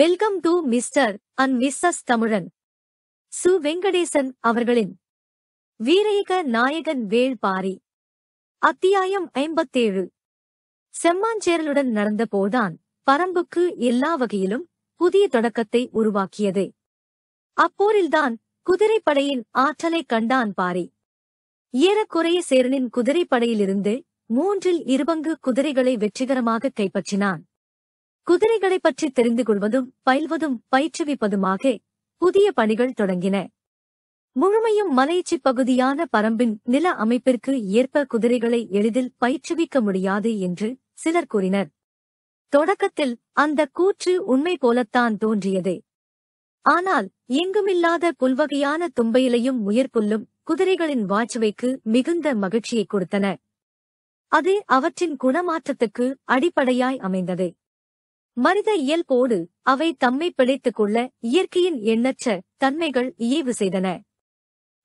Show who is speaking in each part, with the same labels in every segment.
Speaker 1: welcome to mister and missus Tamizhan சு வெங்கடேசன் அவர்களின் வீரேக நாயகன் வேள்பாரி அத்தியாயம் ஐம்பத்தேழு செம்மாஞ்சேரலுடன் நடந்தபோதான் பரம்புக்கு எல்லா வகையிலும் புதிய தொடக்கத்தை உருவாக்கியது அப்போரில்தான் குதிரைப்படையின் ஆற்றலை கண்டான் பாரி ஏறக்குறைய சேரனின் குதிரைப்படையிலிருந்து மூன்றில் இருபங்கு குதிரைகளை வெற்றிகரமாக கைப்பற்றினான் குதிரைகளை பற்றி தெரிந்து கொள்வதும் பயில்வதும் பயிற்றுவிப்பதுமாக புதிய பணிகள் தொடங்கின முழுமையும் மலையீச்சு பகுதியான பரம்பின் நில அமைப்பிற்கு ஏற்ப குதிரைகளை எளிதில் பயிற்றுவிக்க முடியாது என்று சிலர் கூறினர் தொடக்கத்தில் அந்த கூற்று உண்மை போலத்தான் தோன்றியது ஆனால் எங்குமில்லாத புல்வகையான தும்பையிலையும் முயற்புல்லும் குதிரைகளின் வாச்சுவைக்கு மிகுந்த மகிழ்ச்சியை கொடுத்தன அது அவற்றின் குணமாற்றத்துக்கு அடிப்படையாய் அமைந்தது மனித இயல் அவை தம்மை பிழைத்துக் கொள்ள இயற்கையின் எண்ணற்ற தன்மைகள் இயவு செய்தன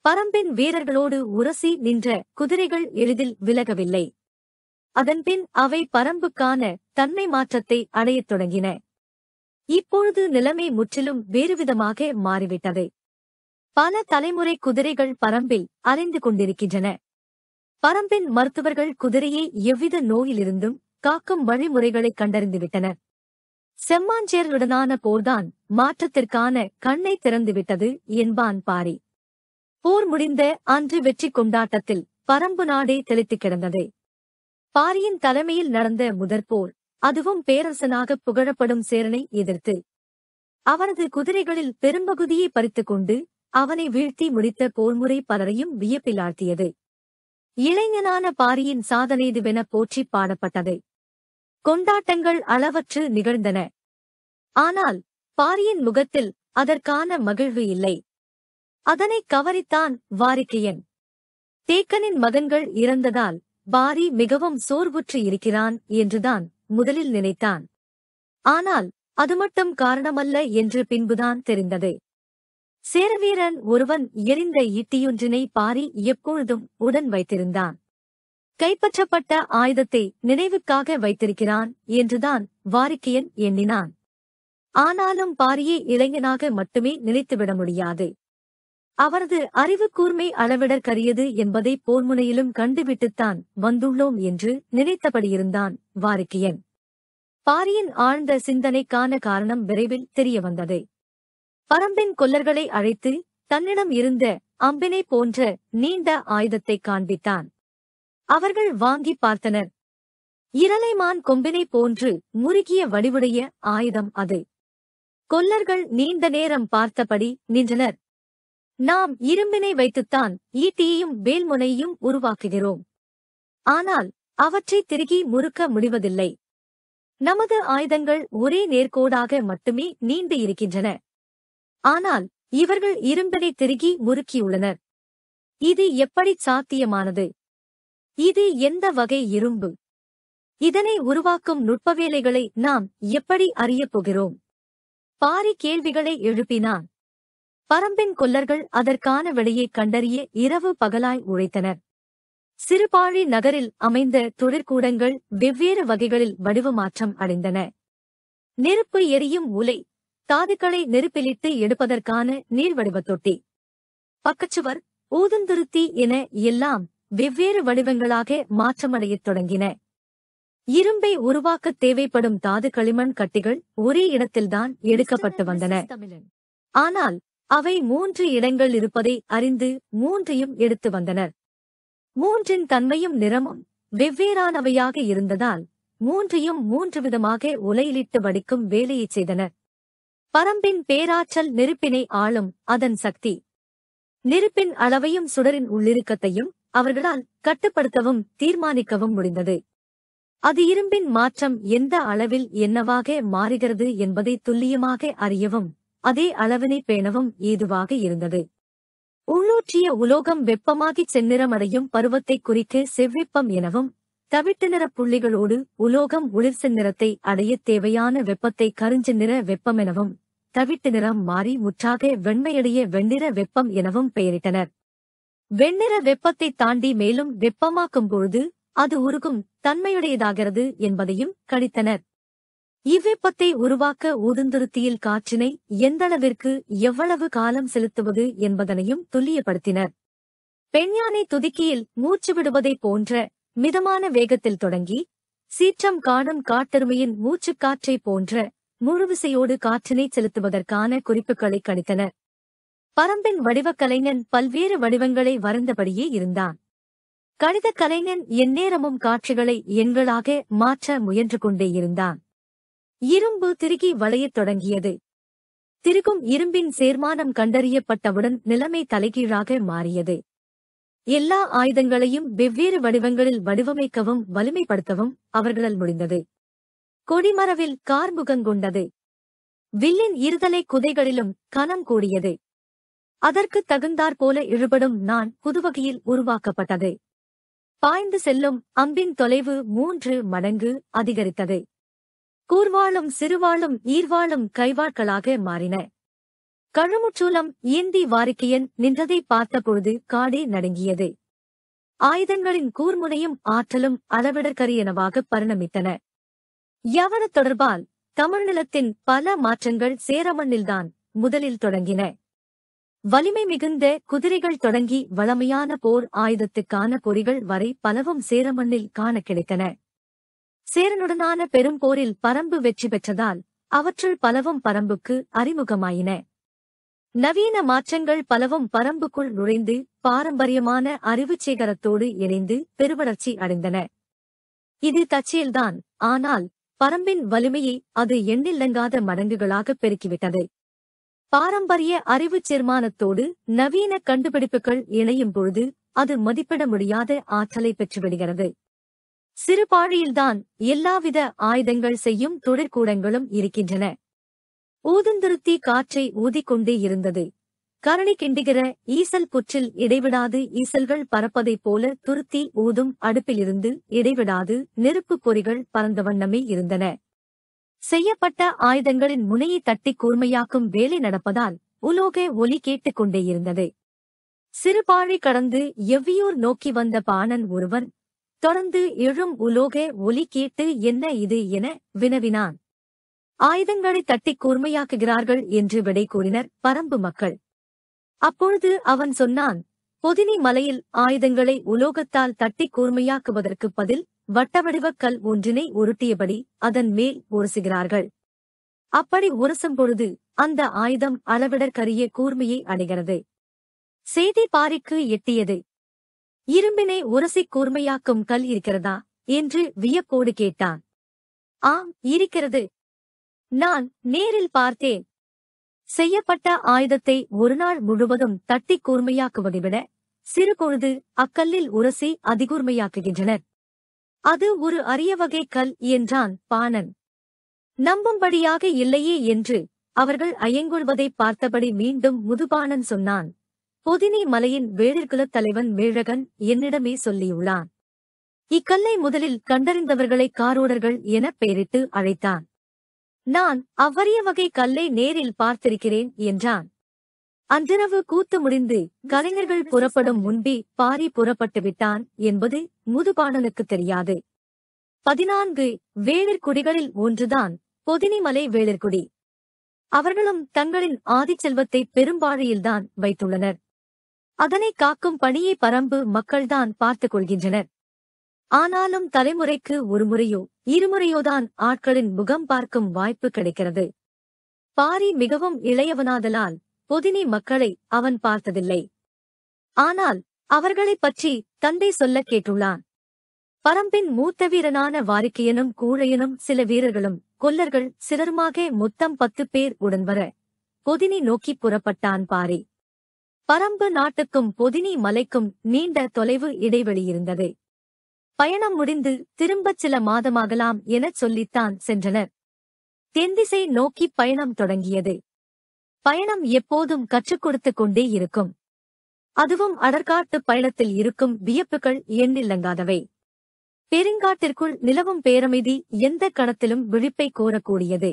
Speaker 1: பரம்பின் வீரர்களோடு உரசி நின்ற குதிரைகள் எளிதில் விலகவில்லை அதன்பின் அவை பரம்புக்கான தன்மை மாற்றத்தை அடையத் தொடங்கின இப்பொழுது நிலைமை முற்றிலும் வேறுவிதமாக மாறிவிட்டது பல தலைமுறை குதிரைகள் பரம்பில் அறிந்து கொண்டிருக்கின்றன பரம்பின் மருத்துவர்கள் குதிரையை எவ்வித நோயிலிருந்தும் காக்கும் வழிமுறைகளை கண்டறிந்துவிட்டனர் செம்மாஞ்சேருடனான போர்தான் மாற்றத்திற்கான கண்ணை திறந்துவிட்டது என்பான் பாரி போர் முடிந்த அன்று வெற்றி கொண்டாட்டத்தில் பரம்பு நாடே தெளித்து கிடந்தது பாரியின் தலைமையில் நடந்த முதற்போர் அதுவும் பேரரசனாக புகழப்படும் சேரனை எதிர்த்து அவனது குதிரைகளில் பெரும்பகுதியை பறித்துக் கொண்டு அவனை வீழ்த்தி முடித்த போர்முறை பலரையும் வியப்பிலாழ்த்தியது இளைஞனான பாரியின் சாதனை இதுவென போற்றி பாடப்பட்டது கொண்டாட்டங்கள் அளவற்று நிகழ்ந்தன ஆனால் பாரியின் முகத்தில் அதற்கான மகிழ்வு இல்லை அதனை கவரித்தான் வாரிக்கையன் தேக்கனின் மகன்கள் இறந்ததால் பாரி மிகவும் சோர்வுற்று இருக்கிறான் என்றுதான் முதலில் நினைத்தான் ஆனால் அது மட்டும் காரணமல்ல என்று பின்புதான் தெரிந்தது சேரவீரன் ஒருவன் எரிந்த ஈட்டியொன்றினை பாரி எப்பொழுதும் உடன் வைத்திருந்தான் கைப்பற்றப்பட்ட ஆயுதத்தை நினைவுக்காக வைத்திருக்கிறான் என்றுதான் வாரிக்கியன் எண்ணினான் ஆனாலும் பாரியை இளைஞனாக மட்டுமே நினைத்துவிட முடியாது அவரது அறிவு கூர்மை அளவிடற்கரியது என்பதை போர்முனையிலும் கண்டுவிட்டுத்தான் வந்துள்ளோம் என்று நினைத்தபடியிருந்தான் வாரிக்கியன் பாரியின் ஆழ்ந்த சிந்தனைக்கான காரணம் விரைவில் தெரியவந்தது பரம்பின் கொல்லர்களை அழைத்து தன்னிடம் இருந்த அம்பினை போன்ற நீண்ட ஆயுதத்தை காண்பித்தான் அவர்கள் வாங்கி பார்த்தனர் இரலைமான் கொம்பினை போன்று முறுகிய வடிவுடைய ஆயுதம் அது கொல்லர்கள் நீண்ட நேரம் பார்த்தபடி நின்றனர் நாம் இரும்பினை வைத்துத்தான் ஈட்டியையும் வேல்முனையும் உருவாக்குகிறோம் ஆனால் அவற்றை திருகி முறுக்க முடிவதில்லை நமது ஆயுதங்கள் ஒரே நேர்கோடாக மட்டுமே நீண்டு இருக்கின்றன ஆனால் இவர்கள் இரும்பினை திருகி முறுக்கியுள்ளனர் இது எப்படி சாத்தியமானது இது எந்த வகை இரும்பு இதனை உருவாக்கும் நுட்பவேலைகளை நாம் எப்படி அறியப் போகிறோம் பாரி கேள்விகளை எழுப்பினான் பரம்பின் கொல்லர்கள் அதற்கான வழியை கண்டறிய இரவு பகலாய் உழைத்தனர் சிறுபாழி நகரில் அமைந்த தொழிற்கூடங்கள் வெவ்வேறு வகைகளில் வடிவமாற்றம் அடைந்தன நெருப்பு எரியும் உலை தாதுக்களை நெருப்பிலிட்டு எடுப்பதற்கான நீர்வடிவ தொட்டி பக்கச்சுவர் ஊதுந்துருத்தி என எல்லாம் வெவ்வேறு வடிவங்களாக மாற்றமடையத் தொடங்கின இரும்பை உருவாக்க தேவைப்படும் தாது களிமண் கட்டிகள் ஒரே இடத்தில்தான் எடுக்கப்பட்டு வந்தன ஆனால் அவை மூன்று இடங்கள் இருப்பதை அறிந்து மூன்றையும் எடுத்து வந்தனர் மூன்றின் தன்மையும் நிறமும் வெவ்வேறானவையாக இருந்ததால் மூன்றையும் மூன்று விதமாக உலையிலிட்டு வடிக்கும் வேலையைச் செய்தனர் பரம்பின் பேராற்றல் நெருப்பினை ஆளும் அதன் சக்தி நெருப்பின் அளவையும் சுடரின் உள்ளிருக்கத்தையும் அவர்களால் கட்டுப்படுத்தவும் தீர்மானிக்கவும் முடிந்தது அது இரும்பின் மாற்றம் எந்த அளவில் என்னவாக மாறுகிறது என்பதை துல்லியமாக அறியவும் அதே அளவினை பேணவும் ஏதுவாக இருந்தது உள்ளூற்றிய உலோகம் வெப்பமாகி செந்நிறமடையும் பருவத்தை குறிக்க செவ்வெப்பம் எனவும் தவிட்டு நிற புள்ளிகளோடு உலோகம் உளிர் செந்நிறத்தை அடைய தேவையான வெப்பத்தை கருஞ்சு நிற வெப்பம் எனவும் தவிட்டு நிறம் மாறி முற்றாக வெண்மையடைய வெண்ணிற வெப்பம் எனவும் பெயரிட்டனர் வெண்ணிற வெப்பத்தை தாண்டி மேலும் வெப்பமாக்கும் பொழுது அது உருகும் தன்மையுடையதாகிறது என்பதையும் கணித்தனர் இவ்வெப்பத்தை உருவாக்க ஊதுந்துருத்தியில் காற்றினை எந்தளவிற்கு எவ்வளவு காலம் செலுத்துவது என்பதனையும் துல்லியப்படுத்தினர் பெண்யானை துதிக்கியில் மூச்சு விடுவதைப் போன்ற மிதமான வேகத்தில் தொடங்கி சீற்றம் காணும் காட்டெருமையின் மூச்சுக்காற்றை போன்ற முழுவிசையோடு காற்றினை செலுத்துவதற்கான குறிப்புகளை கணித்தனர் பரம்பின் வடிவக் கலைஞன் பல்வேறு வடிவங்களை வரைந்தபடியே இருந்தான் கணிதக் கலைஞன் எந்நேரமும் காட்சிகளை எண்களாக மாற்ற முயன்று கொண்டே இருந்தான் இரும்பு திருகி வளையத் தொடங்கியது திருகும் இரும்பின் சேர்மானம் கண்டறியப்பட்டவுடன் நிலைமை தலைகீழாக மாறியது எல்லா ஆயுதங்களையும் வெவ்வேறு வடிவங்களில் வடிவமைக்கவும் வலிமைப்படுத்தவும் அவர்களால் முடிந்தது கொடிமரவில் கார்முகங்கொண்டது வில்லின் இருதலை குதைகளிலும் கனம் கூடியது அதற்கு தகுந்தாற்போல இழுபடும் நான் புதுவகையில் உருவாக்கப்பட்டதை பாய்ந்து செல்லும் அம்பின் தொலைவு மூன்று மடங்கு அதிகரித்தது கூர்வாளும் சிறுவாளும் ஈர்வாளும் கைவாட்களாக மாறின கழுமுச்சூலம் ஏந்தி வாரிக்கையன் நின்றதை பார்த்தபொழுது காடே நடுங்கியது ஆயுதங்களின் கூர்முனையும் ஆற்றலும் அளவிடற்கரியனவாக பரிணமித்தன யவன தொடர்பால் தமிழ்நிலத்தின் பல மாற்றங்கள் சேரமண்ணில்தான் முதலில் தொடங்கின வலிமை மிகுந்த குதிரைகள் தொடங்கி வளமையான போர் ஆயுதத்துக்கான பொறிகள் வரை பலவும் சேரமண்ணில் காண கிடைத்தன சேரனுடனான பெரும் போரில் பரம்பு வெற்றி பெற்றதால் அவற்றுள் பலவும் பரம்புக்கு அறிமுகமாயின நவீன மாற்றங்கள் பலவும் பரம்புக்குள் நுழைந்து பாரம்பரியமான அறிவுச் சேகரத்தோடு இணைந்து பெருவளர்ச்சி அடைந்தன இது தச்சியல்தான் ஆனால் பரம்பின் வலிமையை அது எண்ணில்லங்காத மடங்குகளாக பெருக்கிவிட்டது பாரம்பரிய அறிவு சேர்மானத்தோடு நவீன கண்டுபிடிப்புகள் இணையும் பொழுது அது மதிப்பிட முடியாத ஆற்றலை பெற்றுவிடுகிறது சிறுபாழியில்தான் எல்லாவித ஆயுதங்கள் செய்யும் தொழிற்கூடங்களும் இருக்கின்றன ஊதுந்திருத்தி காற்றை ஊதிக்கொண்டே இருந்தது கரணி கிண்டுகிற ஈசல் புற்றில் இடைவிடாது ஈசல்கள் பறப்பதைப் போல துருத்தி ஊதும் அடுப்பிலிருந்து இடைவிடாது நெருப்புப் பொறிகள் பறந்த வண்ணமே இருந்தன செய்யப்பட்ட ஆயுதங்களின் முனையை தட்டி கூர்மையாக்கும் வேலை நடப்பதால் உலோக ஒலி கேட்டுக் கொண்டே இருந்தது சிறுபாழி கடந்து எவ்வியூர் நோக்கி வந்த பாணன் ஒருவன் தொடர்ந்து எழும் உலோக ஒலி கேட்டு என்ன இது என வினவினான் ஆயுதங்களை தட்டி கூர்மையாக்குகிறார்கள் என்று விடை கூறினர் பரம்பு மக்கள் அப்பொழுது அவன் சொன்னான் பொதினி மலையில் ஆயுதங்களை உலோகத்தால் தட்டி கூர்மையாக்குவதற்கு பதில் வட்டவடிவக் கல் ஒன்றினை உருட்டியபடி அதன் மேல் உரசுகிறார்கள் அப்படி உரசும் பொழுது அந்த ஆயுதம் அளவிடற்கரிய கூர்மையை அடைகிறது செய்தி பாரிக்கு எட்டியது இரும்பினை உரசி கூர்மையாக்கும் கல் இருக்கிறதா என்று வியப்போடு கேட்டான் ஆம் இருக்கிறது நான் நேரில் பார்த்தேன் செய்யப்பட்ட ஆயுதத்தை ஒருநாள் முழுவதும் தட்டி கூர்மையாக்குவதை விட சிறு பொழுது அக்கல்லில் உரசி அதிகூர்மையாக்குகின்றனர் அது ஒரு அரிய வகை கல் என்றான் பாணன் நம்பும்படியாக இல்லையே என்று அவர்கள் அயங்கொள்வதை பார்த்தபடி மீண்டும் முதுபானன் சொன்னான் பொதினி மலையின் வேளிர்குலத் தலைவன் மேழகன் என்னிடமே சொல்லியுள்ளான் இக்கல்லை முதலில் கண்டறிந்தவர்களை காரோடர்கள் எனப் பெயரிட்டு அழைத்தான் நான் அவ்வரிய வகை கல்லை நேரில் பார்த்திருக்கிறேன் என்றான் அன்றிரவு கூத்து முடிந்து கலைஞர்கள் புறப்படும் முன்பே பாரி புறப்பட்டு விட்டான் என்பது முதுபாடலுக்கு தெரியாது பதினான்கு வேளிற்குடிகளில் ஒன்றுதான் பொதினிமலை வேளிற்குடி அவர்களும் தங்களின் ஆதிச்செல்வத்தை பெரும்பாழியில்தான் வைத்துள்ளனர் அதனை காக்கும் பணியை பரம்பு மக்கள்தான் பார்த்துக் கொள்கின்றனர் ஆனாலும் தலைமுறைக்கு ஒருமுறையோ இருமுறையோதான் ஆட்களின் முகம் பார்க்கும் வாய்ப்பு கிடைக்கிறது பாரி மிகவும் இளையவனாதலால் பொதினி மக்களை அவன் பார்த்ததில்லை ஆனால் அவர்களைப் பற்றி தந்தை சொல்லக் கேட்டுள்ளான் பரம்பின் மூத்த வீரனான வாரிக்கையனும் கூழையனும் சில வீரர்களும் கொல்லர்கள் சிலருமாக மொத்தம் பத்து பேர் உடன்வர பொதினி நோக்கி புறப்பட்டான் பாரி பரம்பு நாட்டுக்கும் பொதினி மலைக்கும் நீண்ட தொலைவு இடைவெளியிருந்தது பயணம் முடிந்து திரும்பச் சில மாதமாகலாம் எனச் சொல்லித்தான் சென்றனர் தென்திசை நோக்கிப் பயணம் தொடங்கியது பயணம் எப்போதும் கற்றுக் கொடுத்து கொண்டே இருக்கும் அதுவும் அடர்காட்டு பயணத்தில் இருக்கும் வியப்புகள் எண்ணில்லங்காதவை பெருங்காட்டிற்குள் நிலவும் பேரமைதி எந்த கணத்திலும் விழிப்பை கோரக்கூடியது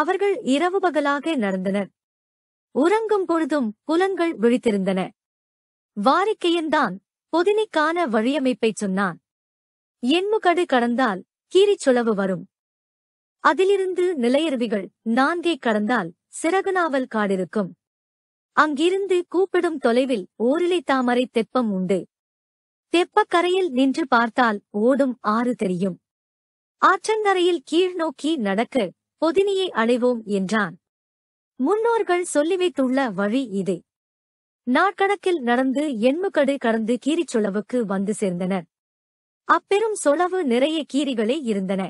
Speaker 1: அவர்கள் இரவு பகலாக நடந்தனர் உறங்கும் பொழுதும் புலன்கள் விழித்திருந்தன வாரிக்கையன்தான் பொதினிக்கான வழியமைப்பைச் சொன்னான் எண்முகடு கடந்தால் கீரிச்சொலவு வரும் அதிலிருந்து நிலையருவிகள் நான்கே கடந்தால் சிறகுநாவல் காடிருக்கும் அங்கிருந்து கூப்பிடும் தொலைவில் ஓரிலை தாமரை தெப்பம் உண்டு தெப்பக்கரையில் நின்று பார்த்தால் ஓடும் ஆறு தெரியும் ஆற்றங்கரையில் கீழ் நோக்கி நடக்க பொதினியை அடைவோம் என்றான் முன்னோர்கள் சொல்லி வைத்துள்ள வழி இது நாட்கணக்கில் நடந்து எண்முக்கடு கடந்து கீரிச்சொளவுக்கு வந்து சேர்ந்தனர் அப்பெரும் சொலவு நிறைய கீரிகளே இருந்தன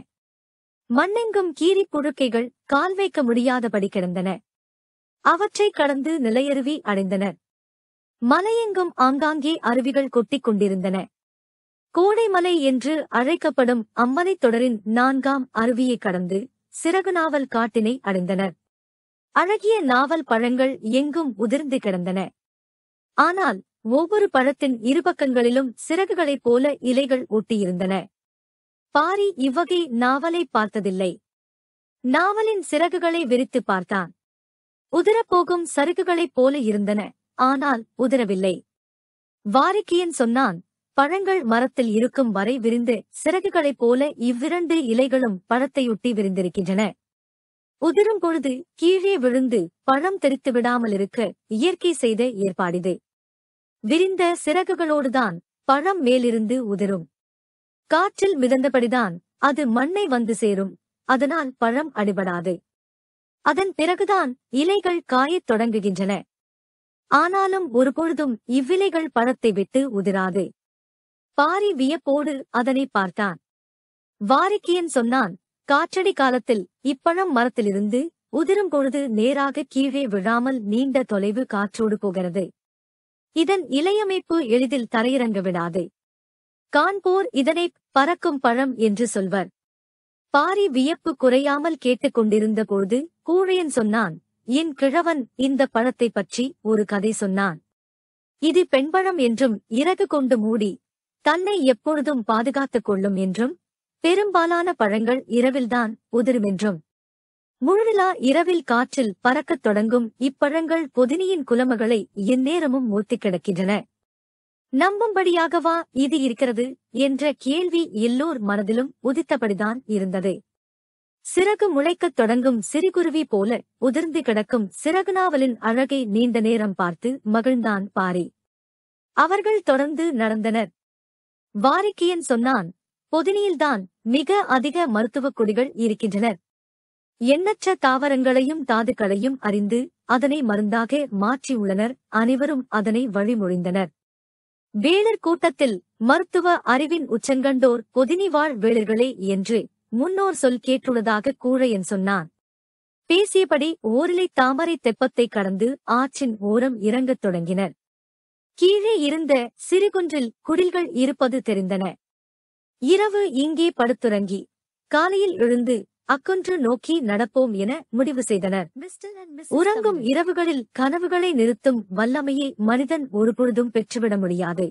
Speaker 1: மண்ணெங்கும் கீரி புழுக்கைகள் கால் வைக்க முடியாதபடி கிடந்தன அவற்றை கடந்து நிலையருவி அடைந்தனர் மலையெங்கும் ஆங்காங்கே அருவிகள் கொட்டிக் கொண்டிருந்தன கோடைமலை என்று அழைக்கப்படும் அம்மலை தொடரின் நான்காம் அருவியை கடந்து சிறகு நாவல் காட்டினை அடைந்தனர் அழகிய நாவல் பழங்கள் எங்கும் உதிர்ந்து கிடந்தன ஆனால் ஒவ்வொரு பழத்தின் இருபக்கங்களிலும் சிறகுகளைப் போல இலைகள் ஒட்டியிருந்தன பாரி இவ்வகை நாவலை பார்த்ததில்லை நாவலின் சிறகுகளை விரித்து பார்த்தான் உதிரப்போகும் சருகுகளைப் போல இருந்தன ஆனால் உதிரவில்லை வாரிக்கியன் சொன்னான் பழங்கள் மரத்தில் இருக்கும் வரை விரிந்து சிறகுகளைப் போல இவ்விரண்டு இலைகளும் பழத்தையொட்டி விரிந்திருக்கின்றன உதிரும் பொழுது கீழே விழுந்து பழம் தெரித்து விடாமல் இருக்க இயற்கை செய்த ஏற்பாடிது விரிந்த சிறகுகளோடுதான் பழம் மேலிருந்து உதிரும் காற்றில் மிதந்தபடிதான் அது மண்ணை வந்து சேரும் அதனால் பழம் அடிபடாது அதன் பிறகுதான் இலைகள் காயத் தொடங்குகின்றன ஆனாலும் ஒருபொழுதும் இவ்விலைகள் பழத்தை விட்டு உதிராது பாரி வியப்போடு அதனை பார்த்தான் வாரிக்கியன் சொன்னான் காற்றடி காலத்தில் இப்பழம் மரத்திலிருந்து உதிரும் பொழுது நேராக கீழே விழாமல் நீண்ட தொலைவு காற்றோடு போகிறது இதன் இலையமைப்பு எளிதில் தரையிறங்க விடாதே கான்பூர் இதனை பறக்கும் பழம் என்று சொல்வர் பாரி வியப்பு குறையாமல் கேட்டுக்கொண்டிருந்த பொழுது கூழையன் சொன்னான் என் கிழவன் இந்த பழத்தை பற்றி ஒரு கதை சொன்னான் இது பெண்பழம் என்றும் இறகு கொண்டு மூடி தன்னை எப்பொழுதும் பாதுகாத்துக் கொள்ளும் என்றும் பெரும்பாலான பழங்கள் இரவில்தான் உதிருமென்றும் முழுவிழா இரவில் காற்றில் பறக்கத் தொடங்கும் இப்பழங்கள் பொதினியின் குலமகளை எந்நேரமும் மூர்த்தி கிடக்கின்றன நம்பும்படியாகவா இது இருக்கிறது என்ற கேள்வி எல்லோர் மனதிலும் உதித்தபடிதான் இருந்தது சிறகு முளைக்கத் தொடங்கும் சிறுகுருவி போல உதிர்ந்து கிடக்கும் சிறகுநாவலின் அழகை நீண்ட நேரம் பார்த்து மகிழ்ந்தான் பாரி அவர்கள் தொடர்ந்து நடந்தனர் வாரிக்கியன் சொன்னான் பொதினியில்தான் மிக அதிக மருத்துவக் குடிகள் இருக்கின்றனர் எண்ணற்ற தாவரங்களையும் தாதுக்களையும் அறிந்து அதனை மருந்தாக மாற்றியுள்ளனர் அனைவரும் அதனை வழிமொழிந்தனர் வேளர் கூட்டத்தில் மருத்துவ அறிவின் உச்சங்கண்டோர் வாழ் வேளர்களே என்று முன்னோர் சொல் கேட்டுள்ளதாக கூழையன் சொன்னான் பேசியபடி ஓரிலை தாமரை தெப்பத்தை கடந்து ஆற்றின் ஓரம் இறங்கத் தொடங்கினர் கீழே இருந்த சிறுகுன்றில் குடில்கள் இருப்பது தெரிந்தன இரவு இங்கே படுத்துறங்கி காலையில் எழுந்து அக்கொன்று நோக்கி நடப்போம் என முடிவு செய்தனர் உறங்கும் இரவுகளில் கனவுகளை நிறுத்தும் வல்லமையை மனிதன் ஒருபொழுதும் பெற்றுவிட முடியாது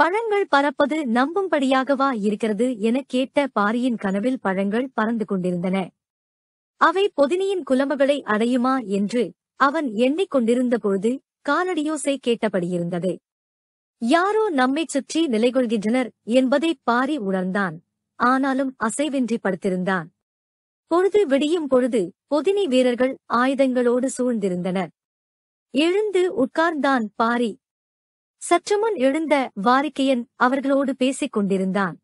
Speaker 1: பழங்கள் பறப்பது நம்பும்படியாகவா இருக்கிறது என கேட்ட பாரியின் கனவில் பழங்கள் பறந்து கொண்டிருந்தன அவை பொதினியின் குலம்புகளை அடையுமா என்று அவன் எண்ணிக்கொண்டிருந்த பொழுது காலடியோசை கேட்டபடியிருந்தது யாரோ நம்மைச் சுற்றி நிலைகொள்கின்றனர் என்பதை பாரி உணர்ந்தான் ஆனாலும் அசைவின்றி படுத்திருந்தான் பொழுது விடியும் பொழுது பொதினி வீரர்கள் ஆயுதங்களோடு சூழ்ந்திருந்தனர் எழுந்து உட்கார்ந்தான் பாரி சற்றுமுன் எழுந்த வாரிக்கையன் அவர்களோடு பேசிக் கொண்டிருந்தான்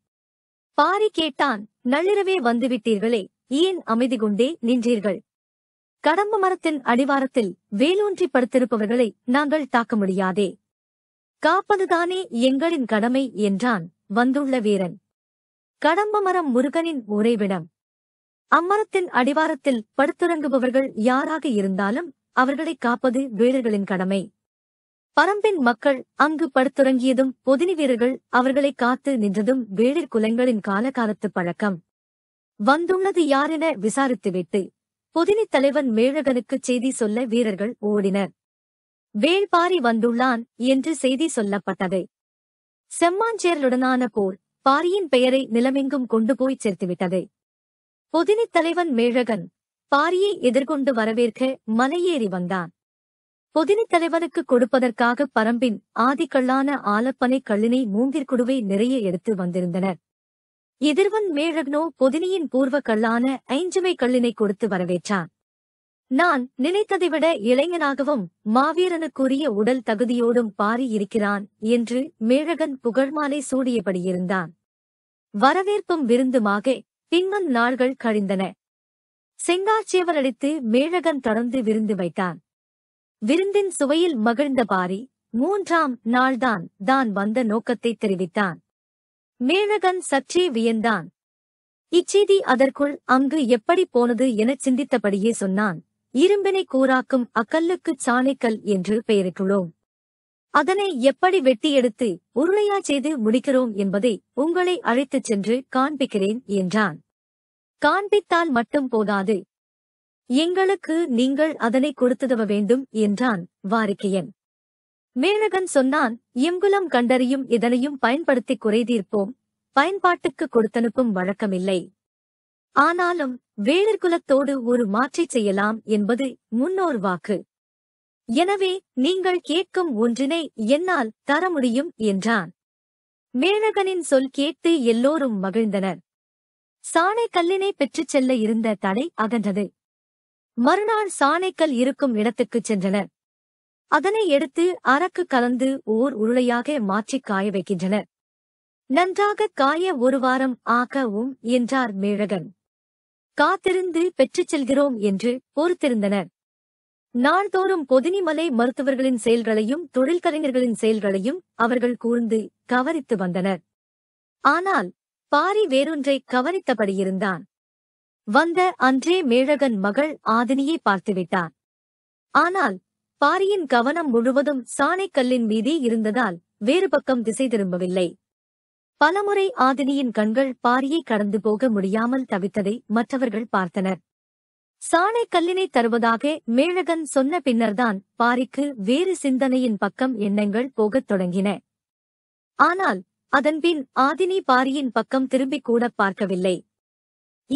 Speaker 1: பாரி கேட்டான் நள்ளிரவே வந்துவிட்டீர்களே ஏன் அமைதி கொண்டே நின்றீர்கள் கடம்ப மரத்தின் அடிவாரத்தில் வேலூன்றி படுத்திருப்பவர்களை நாங்கள் தாக்க முடியாதே காப்பதுதானே எங்களின் கடமை என்றான் வந்துள்ள வீரன் கடம்ப மரம் முருகனின் உறைவிடம் அம்மரத்தின் அடிவாரத்தில் படுத்துறங்குபவர்கள் யாராக இருந்தாலும் அவர்களை காப்பது வீரர்களின் கடமை பரம்பின் மக்கள் அங்கு படுத்துறங்கியதும் பொதினி வீரர்கள் அவர்களை காத்து நின்றதும் வேளிர் குலங்களின் காலகாலத்து பழக்கம் வந்துள்ளது யாரென விசாரித்துவிட்டு பொதினி தலைவன் மேழகனுக்குச் செய்தி சொல்ல வீரர்கள் ஓடினர் வேள்பாரி வந்துள்ளான் என்று செய்தி சொல்லப்பட்டது செம்மாஞ்சேரலுடனான போர் பாரியின் பெயரை நிலமெங்கும் கொண்டு போய் சேர்த்துவிட்டது பொதினித் தலைவன் மேழகன் பாரியை எதிர்கொண்டு வரவேற்க மலையேறி வந்தான் பொதினித் தலைவனுக்கு கொடுப்பதற்காக பரம்பின் ஆதிக்கல்லான ஆலப்பனை கள்ளினை மூங்கிற்குடுவை நிறைய எடுத்து வந்திருந்தனர் எதிர்வன் மேழகனோ பொதினியின் பூர்வ கல்லான ஐஞ்சுமை கள்ளினை கொடுத்து வரவேற்றான் நான் நினைத்ததை விட இளைஞனாகவும் மாவீரனுக்குரிய உடல் தகுதியோடும் பாரி இருக்கிறான் என்று மேழகன் புகழ்மாலை சூடியபடியிருந்தான் வரவேற்பும் விருந்துமாக பின்னும் நாள்கள் கழிந்தன அடித்து மேழகன் தொடர்ந்து விருந்து வைத்தான் விருந்தின் சுவையில் மகிழ்ந்த பாரி மூன்றாம் நாள்தான் தான் வந்த நோக்கத்தை தெரிவித்தான் மேழகன் சற்றே வியந்தான் இச்செய்தி அதற்குள் அங்கு எப்படி போனது எனச் சிந்தித்தபடியே சொன்னான் இரும்பினை கூறாக்கும் அக்கல்லுக்குச் சாணைக்கல் என்று பெயரிட்டுள்ளோம் அதனை எப்படி வெட்டி எடுத்து உருளையா செய்து முடிக்கிறோம் என்பதை உங்களை அழைத்துச் சென்று காண்பிக்கிறேன் என்றான் காண்பித்தால் மட்டும் போதாது எங்களுக்கு நீங்கள் அதனை கொடுத்துதவ வேண்டும் என்றான் வாரிக்கையன் மேனகன் சொன்னான் எங்குலம் கண்டறியும் இதனையும் பயன்படுத்தி குறைதீர்ப்போம் பயன்பாட்டுக்கு கொடுத்தனுப்பும் வழக்கமில்லை ஆனாலும் வேடர்குலத்தோடு ஒரு மாற்றி செய்யலாம் என்பது முன்னோர் வாக்கு எனவே நீங்கள் கேட்கும் ஒன்றினை என்னால் தர முடியும் என்றான் மேனகனின் சொல் கேட்டு எல்லோரும் மகிழ்ந்தனர் சாணைக்கல்லினை பெற்றுச் செல்ல இருந்த தடை அகன்றது மறுநாள் சாணைக்கல் இருக்கும் இடத்துக்குச் சென்றனர் அதனை எடுத்து அரக்கு கலந்து ஓர் உருளையாக மாற்றிக் காய வைக்கின்றனர் நன்றாக காய ஒரு வாரம் ஆகவும் என்றார் மேழகன் காத்திருந்து பெற்றுச் செல்கிறோம் என்று பொறுத்திருந்தனர் நாள்தோறும் கொதினிமலை மருத்துவர்களின் செயல்களையும் தொழில் கலைஞர்களின் செயல்களையும் அவர்கள் கூர்ந்து கவனித்து வந்தனர் ஆனால் பாரி வேறொன்றை கவனித்தபடியிருந்தான் வந்த அன்றே மேழகன் மகள் ஆதினியை பார்த்துவிட்டான் ஆனால் பாரியின் கவனம் முழுவதும் சாணைக்கல்லின் மீதே இருந்ததால் வேறு பக்கம் திசை திரும்பவில்லை பலமுறை ஆதினியின் கண்கள் பாரியை கடந்து போக முடியாமல் தவித்ததை மற்றவர்கள் பார்த்தனர் சாணை கல்லினை தருவதாக மேழகன் சொன்ன பின்னர்தான் பாரிக்கு வேறு சிந்தனையின் பக்கம் எண்ணங்கள் போகத் தொடங்கின ஆனால் அதன்பின் ஆதினி பாரியின் பக்கம் திரும்பிக் கூட பார்க்கவில்லை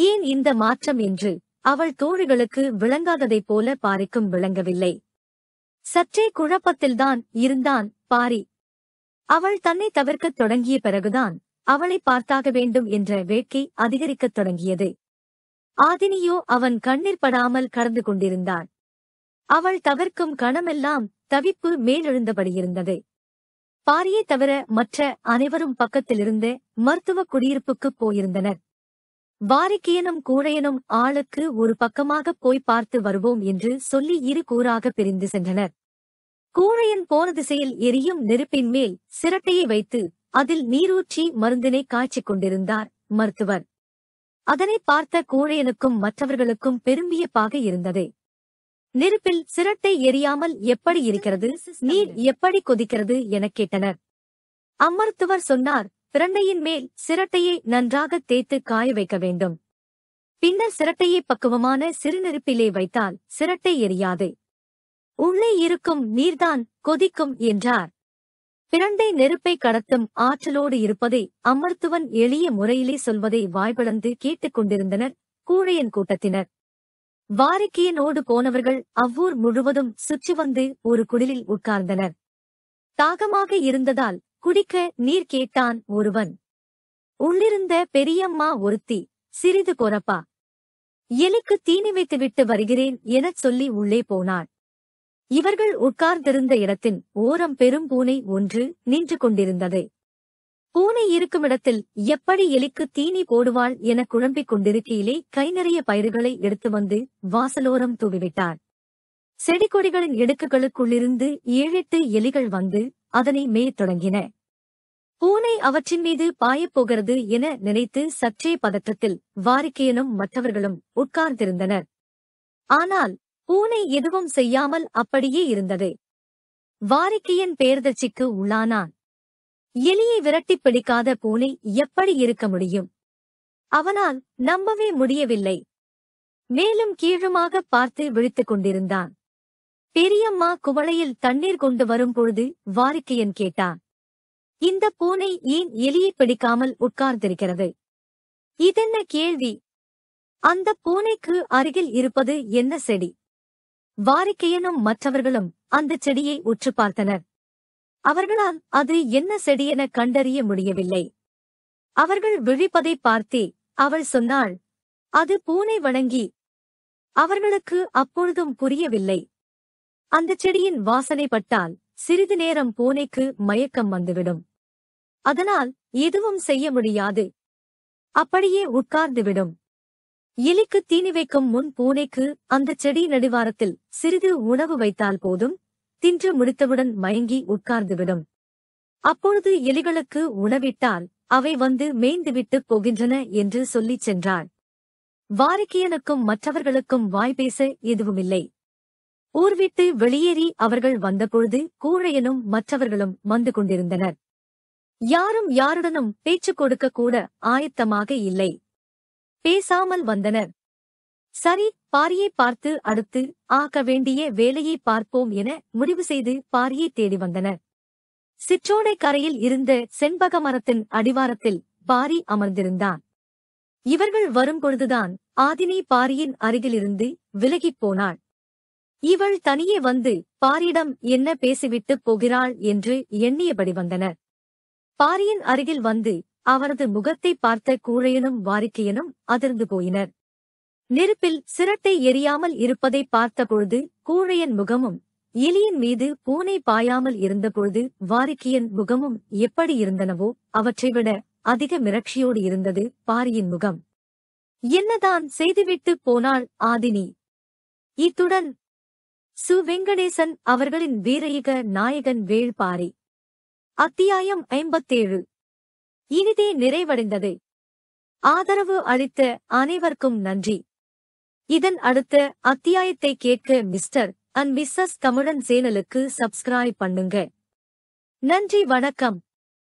Speaker 1: ஏன் இந்த மாற்றம் என்று அவள் தோழிகளுக்கு விளங்காததைப் போல பாரிக்கும் விளங்கவில்லை சற்றே குழப்பத்தில்தான் இருந்தான் பாரி அவள் தன்னை தவிர்க்கத் தொடங்கிய பிறகுதான் அவளை பார்த்தாக வேண்டும் என்ற வேட்கை அதிகரிக்கத் தொடங்கியது ஆதினியோ அவன் கண்ணீர் படாமல் கடந்து கொண்டிருந்தான் அவள் தவிர்க்கும் கணமெல்லாம் தவிப்பு மேலெழுந்தபடியிருந்தது பாரியை தவிர மற்ற அனைவரும் பக்கத்திலிருந்து மருத்துவ குடியிருப்புக்குப் போயிருந்தனர் வாரிக்கியனும் கூழையனும் ஆளுக்கு ஒரு பக்கமாகப் போய் பார்த்து வருவோம் என்று சொல்லி இரு கூறாக பிரிந்து சென்றனர் கூழையன் போன திசையில் எரியும் நெருப்பின் மேல் சிரட்டையை வைத்து அதில் நீரூற்றி மருந்தினை காய்ச்சிக் கொண்டிருந்தார் மருத்துவர் அதனை பார்த்த கோழையனுக்கும் மற்றவர்களுக்கும் பெரும்பியப்பாக இருந்தது நெருப்பில் சிரட்டை எரியாமல் எப்படி இருக்கிறது நீர் எப்படி கொதிக்கிறது எனக் கேட்டனர் அம்மருத்துவர் சொன்னார் பிரண்டையின் மேல் சிரட்டையை நன்றாக தேய்த்து காய வைக்க வேண்டும் பின்னர் சிரட்டையை பக்குவமான சிறுநெருப்பிலே வைத்தால் சிரட்டை எரியாது உள்ளே இருக்கும் நீர்தான் கொதிக்கும் என்றார் பிறண்டை நெருப்பை கடத்தும் ஆற்றலோடு இருப்பதை அமர்த்துவன் எளிய முறையிலே சொல்வதை வாய்ப்பிழந்து கேட்டுக் கொண்டிருந்தனர் கூழையன் கூட்டத்தினர் வாரிக்கியனோடு போனவர்கள் அவ்வூர் முழுவதும் சுற்றி வந்து ஒரு குடிலில் உட்கார்ந்தனர் தாகமாக இருந்ததால் குடிக்க நீர் கேட்டான் ஒருவன் உள்ளிருந்த பெரியம்மா ஒருத்தி சிறிது கொரப்பா எலிக்கு தீனி வைத்துவிட்டு வருகிறேன் எனச் சொல்லி உள்ளே போனாள் இவர்கள் உட்கார்ந்திருந்த இடத்தின் ஓரம் பெரும் பூனை ஒன்று நின்று கொண்டிருந்தது பூனை இருக்குமிடத்தில் எப்படி எலிக்கு தீனி போடுவாள் என குழம்பிக் கொண்டிருக்கையிலே கை நிறைய பயிர்களை எடுத்து வந்து வாசலோரம் தூவிவிட்டார் செடிகொடிகளின் இடுக்குகளுக்குள்ளிருந்து ஏழெட்டு எலிகள் வந்து அதனை மேயத் தொடங்கின பூனை அவற்றின் மீது பாயப்போகிறது என நினைத்து சற்றே பதற்றத்தில் வாரிக்கையனும் மற்றவர்களும் உட்கார்ந்திருந்தனர் ஆனால் பூனை எதுவும் செய்யாமல் அப்படியே இருந்தது வாரிக்கையின் பேர்தச்சிக்கு உள்ளானான் எலியை விரட்டிப் பிடிக்காத பூனை எப்படி இருக்க முடியும் அவனால் நம்பவே முடியவில்லை மேலும் கீழுமாக பார்த்து விழித்துக் கொண்டிருந்தான் பெரியம்மா குவளையில் தண்ணீர் கொண்டு வரும் பொழுது வாரிக்கையன் கேட்டான் இந்த பூனை ஏன் எலியை பிடிக்காமல் உட்கார்ந்திருக்கிறது இதென்ன கேள்வி அந்த பூனைக்கு அருகில் இருப்பது என்ன செடி வாரிக்கையனும் மற்றவர்களும் அந்த செடியை உற்று பார்த்தனர் அவர்களால் அது என்ன செடியென கண்டறிய முடியவில்லை அவர்கள் விழிப்பதை பார்த்தே அவள் சொன்னாள் அது பூனை வணங்கி அவர்களுக்கு அப்பொழுதும் புரியவில்லை அந்த செடியின் வாசனை பட்டால் சிறிது நேரம் பூனைக்கு மயக்கம் வந்துவிடும் அதனால் எதுவும் செய்ய முடியாது அப்படியே உட்கார்ந்துவிடும் எலிக்கு தீனி வைக்கும் முன் பூனைக்கு அந்த செடி நடிவாரத்தில் சிறிது உணவு வைத்தால் போதும் தின்று முடித்தவுடன் மயங்கி உட்கார்ந்துவிடும் அப்பொழுது எலிகளுக்கு உணவிட்டால் அவை வந்து மேய்ந்துவிட்டு போகின்றன என்று சொல்லிச் சென்றாள் வாரிக்கியனுக்கும் மற்றவர்களுக்கும் வாய்ப்பேச எதுவுமில்லை ஊர்விட்டு வெளியேறி அவர்கள் வந்தபொழுது கூழையனும் மற்றவர்களும் வந்து கொண்டிருந்தனர் யாரும் யாருடனும் பேச்சு கொடுக்க கூட ஆயத்தமாக இல்லை பேசாமல் வந்தனர் சரி பாரியை பார்த்து அடுத்து ஆக்க வேண்டிய வேலையை பார்ப்போம் என முடிவு செய்து பாரியை தேடி வந்தனர் சிற்றோடை கரையில் இருந்த செண்பக மரத்தின் அடிவாரத்தில் பாரி அமர்ந்திருந்தான் இவர்கள் வரும்பொழுதுதான் ஆதினி பாரியின் அருகிலிருந்து விலகிப் போனாள் இவள் தனியே வந்து பாரியிடம் என்ன பேசிவிட்டுப் போகிறாள் என்று எண்ணியபடி வந்தனர் பாரியின் அருகில் வந்து அவரது முகத்தை பார்த்த கூழையனும் வாரிக்கையனும் அதிர்ந்து போயினர் நெருப்பில் சிரட்டை எரியாமல் இருப்பதை பார்த்தபொழுது கூழையன் முகமும் எலியின் மீது பூனை பாயாமல் இருந்தபொழுது வாரிக்கையன் முகமும் எப்படி இருந்தனவோ அவற்றைவிட அதிக மிரட்சியோடு இருந்தது பாரியின் முகம் என்னதான் செய்துவிட்டு போனாள் ஆதினி இத்துடன் சு வெங்கடேசன் அவர்களின் வீரயுக நாயகன் வேள்பாரி அத்தியாயம் ஐம்பத்தேழு இனிதே நிறைவடைந்தது ஆதரவு அளித்த அனைவருக்கும் நன்றி இதன் அடுத்த அத்தியாயத்தை கேட்க மிஸ்டர் அண்ட் மிஸ்ஸஸ் தமிழன் சேனலுக்கு சப்ஸ்கிரைப் பண்ணுங்க நன்றி வணக்கம்